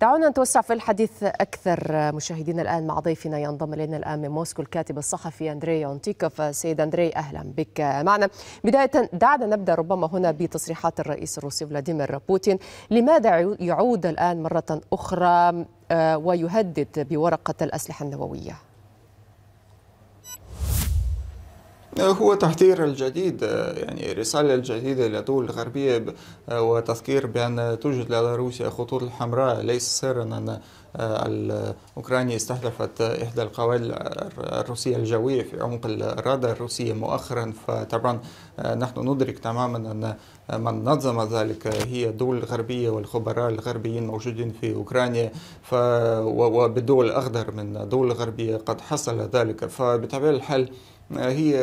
دعونا نتوسع في الحديث أكثر مشاهدينا الآن مع ضيفنا ينضم إلينا الآن من موسكو الكاتب الصحفي أندري اونتيكوف سيد أندري أهلا بك معنا بداية دعنا نبدأ ربما هنا بتصريحات الرئيس الروسي فلاديمير بوتين لماذا يعود الآن مرة أخرى آه، ويهدد بورقة الأسلحة النووية؟ هو تحذير الجديد آه، يعني رسالة الجديدة للدول الغربية آه، وتذكير بأن توجد لدى روسيا خطوط الحمراء ليس سرا أن آه، أوكرانيا استهدفت إحدى القوائل الروسية الجوية في عمق الرادار الروسية مؤخرا فطبعا نحن ندرك تماما أن من نظم ذلك هي الدول الغربية والخبراء الغربيين موجودين في أوكرانيا ف وبالدول الأخضر من الدول الغربية قد حصل ذلك فبطبيعة الحال هي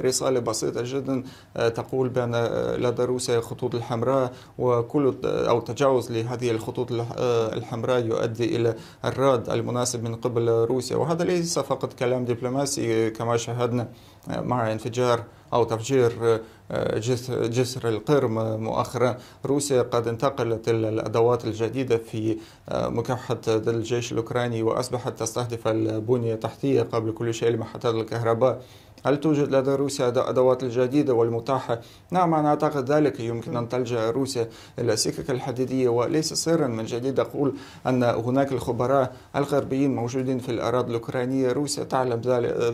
رسالة بسيطة جدا آه، تقول بأن آه، لدى روسيا خطوط الحمراء وكل أو تجاوز لهذه الخطوط آه، الحمراء يؤدي إلى الرد المناسب من قبل روسيا وهذا ليس فقط كلام دبلوماسي كما شاهدنا مع انفجار أو تفجير آه، جسر, القرم آه، مؤخرا روسيا قد انتقلت الأدوات الجديدة في آه، مكافحة الجيش الأوكراني وأصبحت تستهدف البنية التحتية قبل كل شيء لمحطات الكهرباء هل توجد لدى روسيا أدوات الجديدة والمتاحة؟ نعم أنا أعتقد ذلك يمكن أن تلجأ روسيا إلى السكك الحديدية وليس سرا من جديد أقول أن هناك الخبراء الغربيين موجودين في الأراضي الأوكرانية روسيا تعلم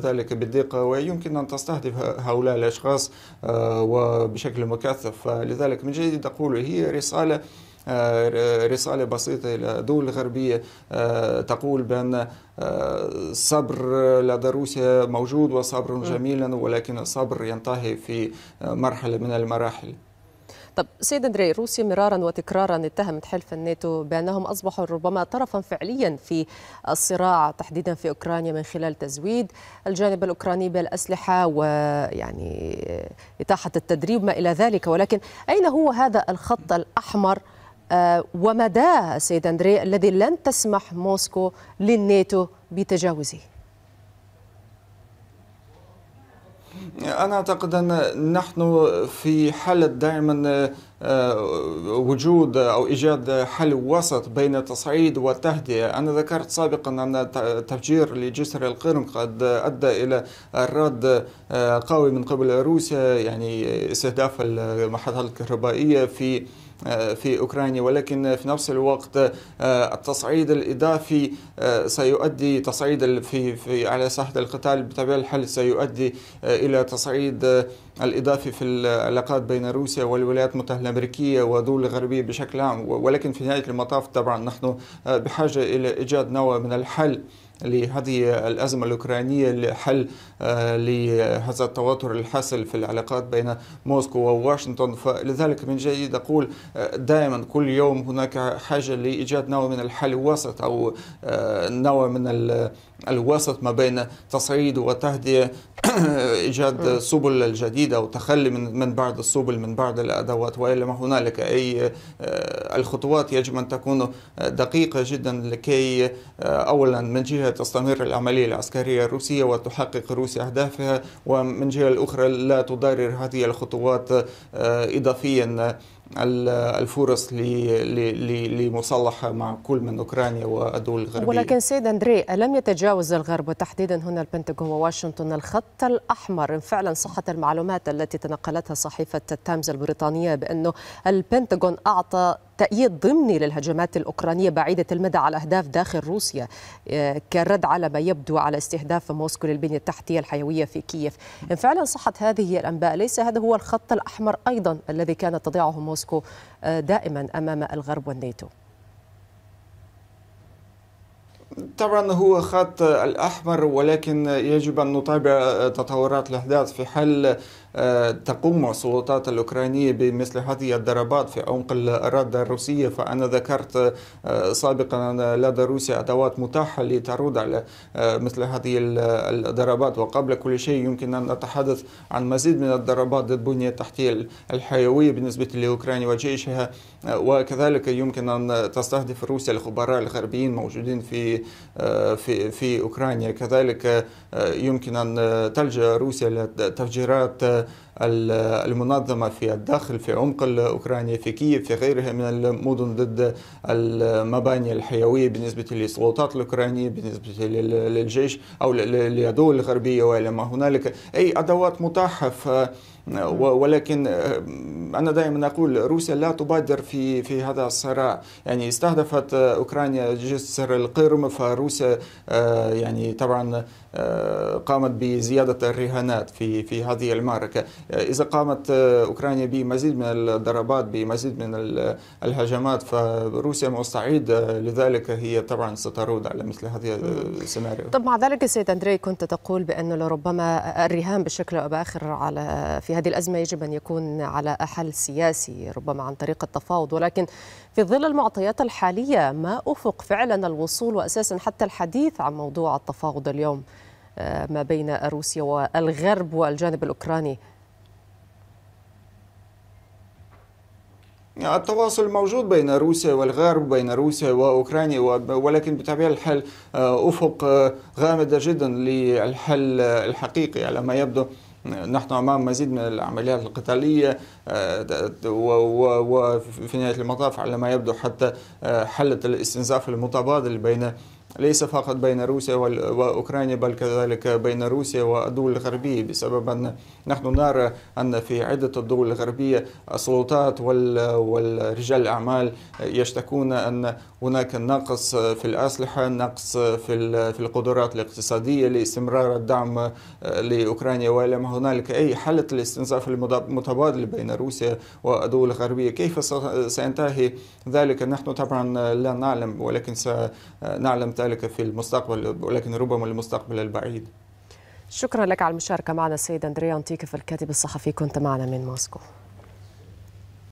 ذلك بالدقة ويمكن أن تستهدف هؤلاء الأشخاص آه، وبشكل مكثف فلذلك من جديد أقول هي رسالة آه، رسالة بسيطة إلى الدول الغربية آه، تقول بأن صبر لدى روسيا موجود وصبر جميلا ولكن الصبر ينتهي في مرحلة من المراحل طب سيد اندري روسيا مرارا وتكرارا اتهمت حلف الناتو بانهم اصبحوا ربما طرفا فعليا في الصراع تحديدا في اوكرانيا من خلال تزويد الجانب الاوكراني بالاسلحه ويعني اتاحه التدريب ما الى ذلك ولكن اين هو هذا الخط الاحمر آه، ومداه سيد اندري الذي لن تسمح موسكو للناتو بتجاوزه؟ أنا أعتقد أن نحن في حالة دائما آه، وجود او ايجاد حل وسط بين التصعيد والتهدئه، انا ذكرت سابقا ان تفجير لجسر القرم قد ادى الى الرد آه، قوي من قبل روسيا يعني استهداف المحطات الكهربائيه في آه، في اوكرانيا ولكن في نفس الوقت التصعيد الاضافي سيؤدي تصعيد في, في على ساحه القتال بطبيعه الحال سيؤدي الى تصعيد الاضافي في العلاقات بين روسيا والولايات المتحده الأمريكية والدول الغربية بشكل عام ولكن في نهاية المطاف طبعا نحن آه، بحاجة إلى إيجاد نوع من الحل لهذه الأزمة الأوكرانية لحل آه، لهذا التوتر الحاصل في العلاقات بين موسكو وواشنطن فلذلك من جيد أقول آه، دائما كل يوم هناك حاجة لإيجاد نوع من الحل الوسط أو آه، نوع من الوسط ما بين تصعيد وتهدئة ايجاد سبل الجديده او تخلي من بعض السبل من بعض الادوات والا ما هنالك اي الخطوات يجب ان تكون دقيقه جدا لكي اولا من جهه تستمر العملية العسكرية الروسية وتحقق روسيا أهدافها ومن جهة أخرى لا تضرر هذه الخطوات آه، إضافيا الفرص لمصالحه مع كل من اوكرانيا والدول الغربيه ولكن سيد اندري الم يتجاوز الغرب وتحديدا هنا البنتاغون وواشنطن الخط الاحمر ان فعلا صحت المعلومات التي تنقلتها صحيفه التامز البريطانيه بانه البنتاغون اعطى تأييد ضمني للهجمات الأوكرانية بعيدة المدى على أهداف داخل روسيا آه، كرد على ما يبدو على استهداف موسكو للبنية التحتية الحيوية في كييف إن فعلا صحت هذه الأنباء ليس هذا هو الخط الأحمر أيضا الذي كانت تضيعه موسكو موسكو آه، دائما امام الغرب والناتو طبعا هو خط الأحمر ولكن يجب أن نتابع آه، تطورات الأحداث في حال آه، تقوم السلطات الأوكرانية بمثل هذه الضربات في عمق الأراضي الروسية فأنا ذكرت آه، سابقا ان لدى روسيا أدوات متاحة لترد على مثل هذه الضربات وقبل كل شيء يمكن أن نتحدث عن مزيد من الضربات ضد البنية التحتية الحيوية بالنسبة لأوكرانيا وجيشها وكذلك يمكن أن تستهدف روسيا الخبراء الغربيين موجودين في آه، في في اوكرانيا كذلك آه، يمكن ان آه، تلجا روسيا لتفجيرات المنظمة في الداخل في عمق الأوكرانيا في كييف في غيرها من المدن ضد المباني الحيوية بالنسبة للسلطات الأوكرانية بالنسبة للجيش أو للدول الغربية وإلى ما هنالك أي أدوات متاحة نعم. ولكن انا دائما اقول روسيا لا تبادر في في هذا الصراع يعني استهدفت اوكرانيا جسر القرم فروسيا أه، يعني طبعا أه، قامت بزياده الرهانات في في هذه المعركه إذا قامت آه، أوكرانيا بمزيد من الضربات بمزيد من الهجمات فروسيا مستعدة آه، لذلك هي طبعا سترد على مثل هذه السيناريو طب مع ذلك السيد أندري كنت تقول بأنه لربما الرهان بشكل أو بآخر على في هذه الأزمة يجب أن يكون على حل سياسي ربما عن طريق التفاوض ولكن في ظل المعطيات الحالية ما أفق فعلا الوصول وأساسا حتى الحديث عن موضوع التفاوض اليوم آه، ما بين روسيا والغرب والجانب الأوكراني التواصل موجود بين روسيا والغرب بين روسيا وأوكرانيا ولكن بطبيعة الحال آه، أفق آه، غامضة جدا للحل الحقيقي على ما يبدو نحن امام مزيد من العمليات القتاليه آه، وفي نهايه المطاف على ما يبدو حتى حله الاستنزاف المتبادل بين ليس فقط بين روسيا وأوكرانيا بل كذلك بين روسيا والدول الغربية بسبب أن نحن نرى أن في عدة الدول الغربية السلطات والرجال الأعمال يشتكون أن هناك نقص في الأسلحة نقص في القدرات الاقتصادية لاستمرار الدعم لأوكرانيا ولم هنالك أي حالة الاستنزاف المتبادل بين روسيا والدول الغربية كيف سينتهي ذلك نحن طبعا لا نعلم ولكن سنعلم ذلك في المستقبل ولكن ربما المستقبل البعيد شكرا لك على المشاركة معنا السيد أندريا أنتيكف الكاتب الصحفي كنت معنا من موسكو